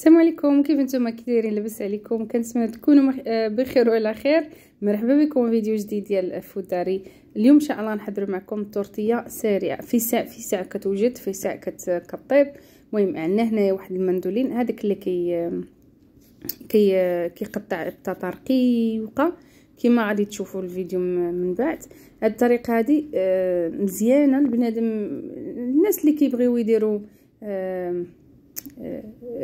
السلام عليكم كيف نتوما كديرين لاباس عليكم كنتمنى تكونوا آه، بخير وعلى خير مرحبا بكم في فيديو جديد ديال فوداري اليوم ان شاء الله نحضر معكم تورتيه سريعه في ساعه في ساعه كتوجد في ساعه كطيب المهم عندنا هنايا واحد المندولين هذاك اللي كي كي كيقطع الطاطار كيوقع كما غادي تشوفوا الفيديو من بعد هاد الطريقه هذه آه، مزيانه البنادم الناس اللي كيبغيو يديروا آه،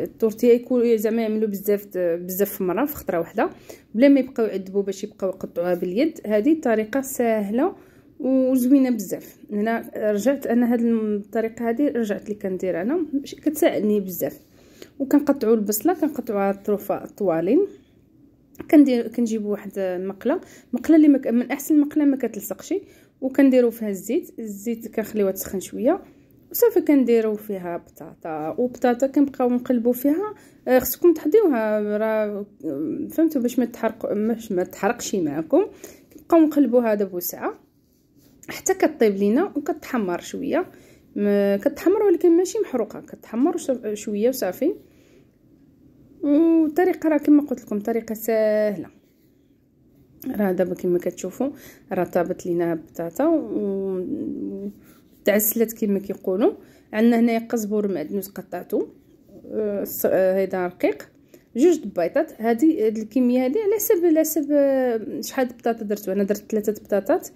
التورتيه يكون زعما يعملوا بزاف بزاف مره في خطره واحده بلا ما يبقاو يعذبوا باش يبقاو يقطعوها باليد هذه طريقه سهله وزوينه بزاف هنا رجعت انا هاد الطريقه هذه رجعت لي كندير انا كتساعدني بزاف وكنقطعوا البصله كنقطعوها طروفه طوالين كندير كنجيب واحد المقله مقله اللي من احسن مقله ما كتلصقش وكنديروا فيها الزيت الزيت كنخليوها تسخن شويه وصافي كنديرو فيها بطاطا وبطاطا كنبقاو نقلبو فيها آه، خصكم تحضيوها راه آه، فهمتوا باش ما تحرق باش ما تحرقش معكم كنبقاو نقلبوها دابا ساعه حتى كطيب لينا وكتحمر شويه كتحمر ولكن ماشي محروقه كتحمر شويه وصافي والطريقه راه كما قلت لكم طريقه سهله راه دابا كما كتشوفوا راه طابت لينا بطاطا و تعسلت كما كيقولوا عندنا هنايا قزبر معدنوس قطعته هذا آه, أه، رقيق جوج بيضات هذه الكميه هذه على حسب على حسب أه، شحال بطاطا درتو انا درت ثلاثه بطاطات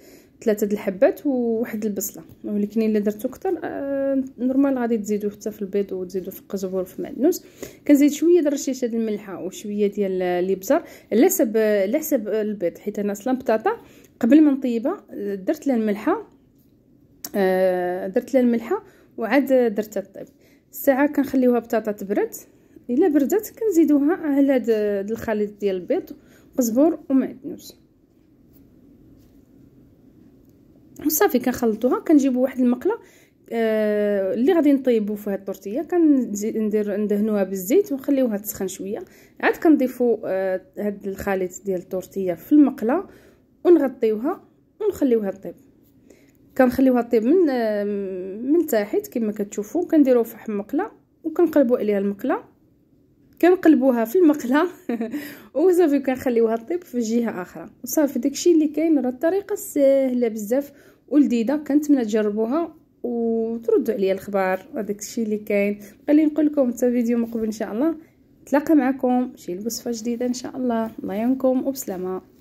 ثلاثه الحبات وواحد البصله ولكن الا درتو اكثر آه نورمال غادي تزيدو حتى في البيض وتزيدو في القزبر وفي المعدنوس كنزيد شويه ديال الرشيشه ديال الملحه وشويه ديال الابزار على حسب على حسب البيض حيت انا اصلا بطاطا قبل ما نطيبها درت لها الملحه آه، درت لها الملحه وعاد درت الطيب الساعه كنخليوها بطاطا تبرد الا بردت كنزيدوها على هاد الخليط ديال البيض قزبر ومعدنوس وصافي كنخلطوها كنجيبو واحد المقله آه اللي غادي نطيبو فيها الطورتيه كندير ندهنوها بالزيت ونخليوها تسخن شويه عاد كنضيفو آه هاد الخليط ديال الطورتيه في المقله ونغطيوها ونخليوها طيب كنخليوها طيب من من تحت كما كتشوفوا كنديروه في المقله وكنقلبوا عليها المقله كنقلبوها في المقله وصافي كنخليوها طيب في جهه اخرى وصافي داكشي اللي كاين راه الطريقه سهله بزاف ولذيذه كنتمنى تجربوها وتردوا عليا الخبر هذاك الشيء اللي كاين بغيت نقول لكم حتى فيديو مقبل ان شاء الله نتلاقى معكم شي وصفه جديده ان شاء الله الله يعينكم وبسلامه